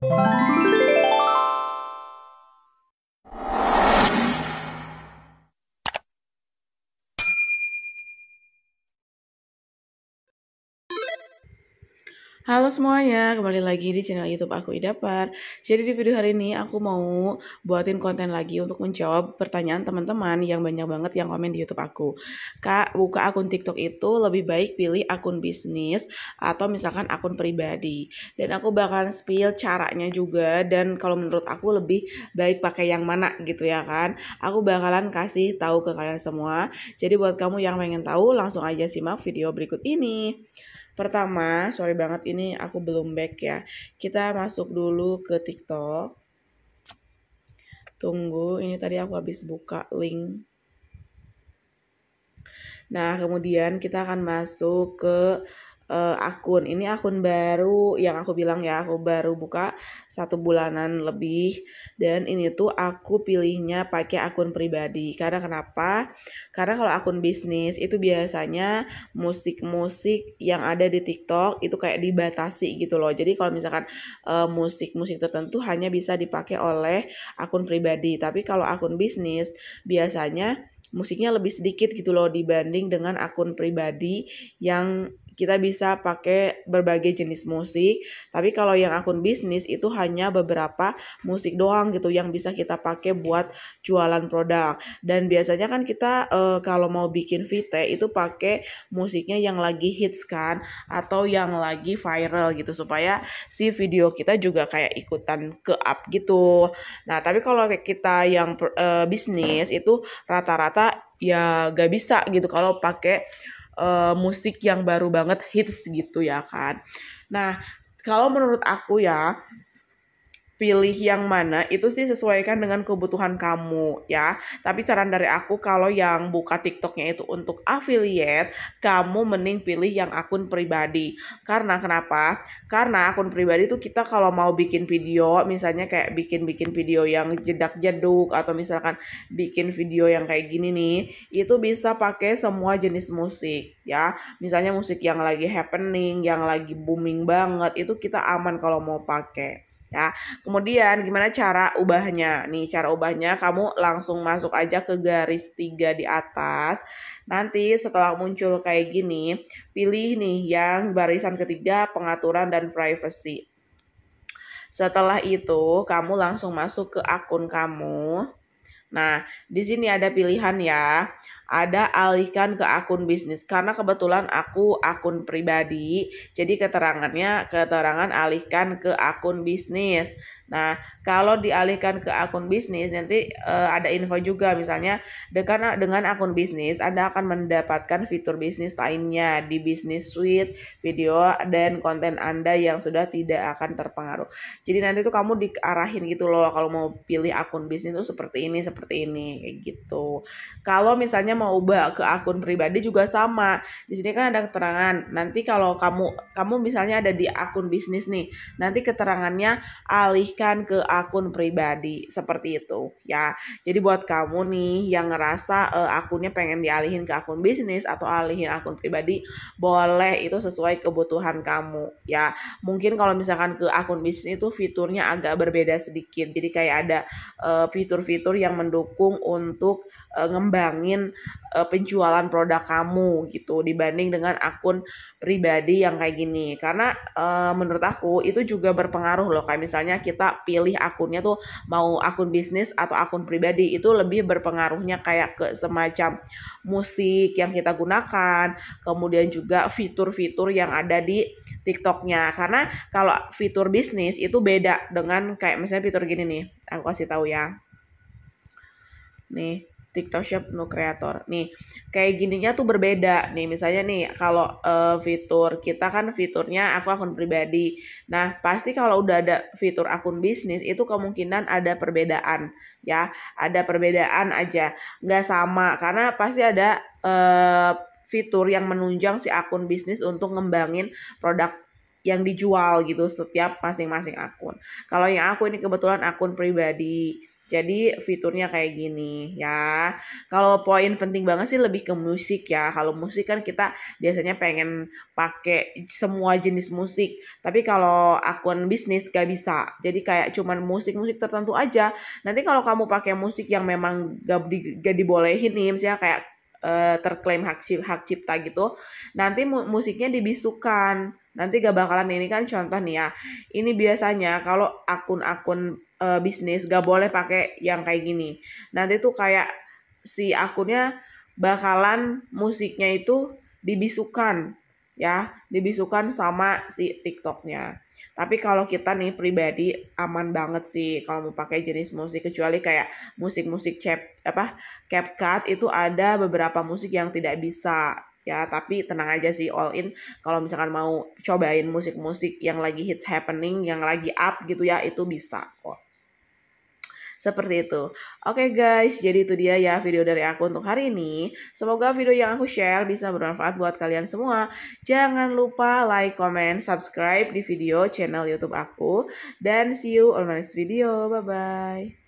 Música Halo semuanya, kembali lagi di channel YouTube aku Idapar. Jadi di video hari ini aku mau buatin konten lagi untuk menjawab pertanyaan teman-teman yang banyak banget yang komen di YouTube aku. Kak, buka akun TikTok itu lebih baik pilih akun bisnis atau misalkan akun pribadi. Dan aku bakalan spill caranya juga dan kalau menurut aku lebih baik pakai yang mana gitu ya kan. Aku bakalan kasih tahu ke kalian semua. Jadi buat kamu yang pengen tahu langsung aja simak video berikut ini. Pertama, sorry banget ini aku belum back ya. Kita masuk dulu ke TikTok. Tunggu, ini tadi aku habis buka link. Nah, kemudian kita akan masuk ke uh, akun ini akun baru yang aku bilang ya aku baru buka satu bulanan lebih dan ini tuh aku pilihnya pakai akun pribadi karena kenapa karena kalau akun bisnis itu biasanya musik-musik yang ada di TikTok itu kayak dibatasi gitu loh jadi kalau misalkan musik eh, musik-musik tertentu hanya bisa dipakai oleh akun pribadi tapi kalau akun bisnis biasanya musiknya lebih sedikit gitu loh dibanding dengan akun pribadi yang kita bisa pakai berbagai jenis musik. Tapi kalau yang akun bisnis itu hanya beberapa musik doang gitu yang bisa kita pakai buat jualan produk. Dan biasanya kan kita e, kalau mau bikin VT itu pakai musiknya yang lagi hits kan atau yang lagi viral gitu supaya si video kita juga kayak ikutan ke up gitu. Nah, tapi kalau kita yang e, bisnis itu rata-rata ya gak bisa gitu kalau pakai uh, musik yang baru banget hits gitu ya kan. Nah, kalau menurut aku ya, pilih yang mana itu sih sesuaikan dengan kebutuhan kamu ya. Tapi saran dari aku kalau yang buka TikToknya itu untuk affiliate, kamu mending pilih yang akun pribadi. Karena kenapa? Karena akun pribadi itu kita kalau mau bikin video, misalnya kayak bikin-bikin video yang jedak-jeduk atau misalkan bikin video yang kayak gini nih, itu bisa pakai semua jenis musik ya. Misalnya musik yang lagi happening, yang lagi booming banget, itu kita aman kalau mau pakai ya. Kemudian gimana cara ubahnya? Nih, cara ubahnya kamu langsung masuk aja ke garis tiga di atas. Nanti setelah muncul kayak gini, pilih nih yang barisan ketiga pengaturan dan privacy. Setelah itu, kamu langsung masuk ke akun kamu. Nah, di sini ada pilihan ya ada alihkan ke akun bisnis karena kebetulan aku akun pribadi jadi keterangannya keterangan alihkan ke akun bisnis nah kalau dialihkan ke akun bisnis nanti uh, ada info juga misalnya dengan dengan akun bisnis Anda akan mendapatkan fitur bisnis lainnya di bisnis suite video dan konten Anda yang sudah tidak akan terpengaruh jadi nanti tuh kamu diarahin gitu loh kalau mau pilih akun bisnis tuh seperti ini seperti ini kayak gitu kalau misalnya mau ubah ke akun pribadi juga sama. Di sini kan ada keterangan. Nanti kalau kamu kamu misalnya ada di akun bisnis nih, nanti keterangannya alihkan ke akun pribadi seperti itu ya. Jadi buat kamu nih yang ngerasa uh, akunnya pengen dialihin ke akun bisnis atau alihin akun pribadi, boleh itu sesuai kebutuhan kamu ya. Mungkin kalau misalkan ke akun bisnis itu fiturnya agak berbeda sedikit. Jadi kayak ada fitur eh, fitur-fitur yang mendukung untuk uh, ngembangin uh, penjualan produk kamu gitu dibanding dengan akun pribadi yang kayak gini karena uh, menurut aku itu juga berpengaruh loh kayak misalnya kita pilih akunnya tuh mau akun bisnis atau akun pribadi itu lebih berpengaruhnya kayak ke semacam musik yang kita gunakan kemudian juga fitur-fitur yang ada di TikToknya karena kalau fitur bisnis itu beda dengan kayak misalnya fitur gini nih aku kasih tahu ya nih TikTok Shop no Creator. Nih, kayak gininya tuh berbeda. Nih, misalnya nih kalau uh, fitur kita kan fiturnya aku akun pribadi. Nah, pasti kalau udah ada fitur akun bisnis itu kemungkinan ada perbedaan ya. Ada perbedaan aja. Nggak sama karena pasti ada uh, fitur yang menunjang si akun bisnis untuk ngembangin produk yang dijual gitu setiap masing-masing akun. Kalau yang aku ini kebetulan akun pribadi jadi fiturnya kayak gini ya. Kalau poin penting banget sih lebih ke musik ya. Kalau musik kan kita biasanya pengen pakai semua jenis musik. Tapi kalau akun bisnis gak bisa. Jadi kayak cuman musik-musik tertentu aja. Nanti kalau kamu pakai musik yang memang gak, di, gak dibolehin nih misalnya kayak uh, terklaim hak, hak cipta gitu. Nanti mu musiknya dibisukan. Nanti gak bakalan ini kan contoh nih ya. Ini biasanya kalau akun-akun uh, bisnis gak boleh pakai yang kayak gini nanti tuh kayak si akunnya bakalan musiknya itu dibisukan ya dibisukan sama si TikToknya. Tapi kalau kita nih pribadi aman banget sih kalau mau pakai jenis musik kecuali kayak musik-musik cap apa CapCut itu ada beberapa musik yang tidak bisa ya tapi tenang aja sih all in kalau misalkan mau cobain musik-musik yang lagi hits happening yang lagi up gitu ya itu bisa kok. Seperti itu. Oke okay guys, jadi itu dia ya video dari aku untuk hari ini. Semoga video yang aku share bisa bermanfaat buat kalian semua. Jangan lupa like, comment, subscribe di video channel YouTube aku. Dan see you on my next video. Bye-bye.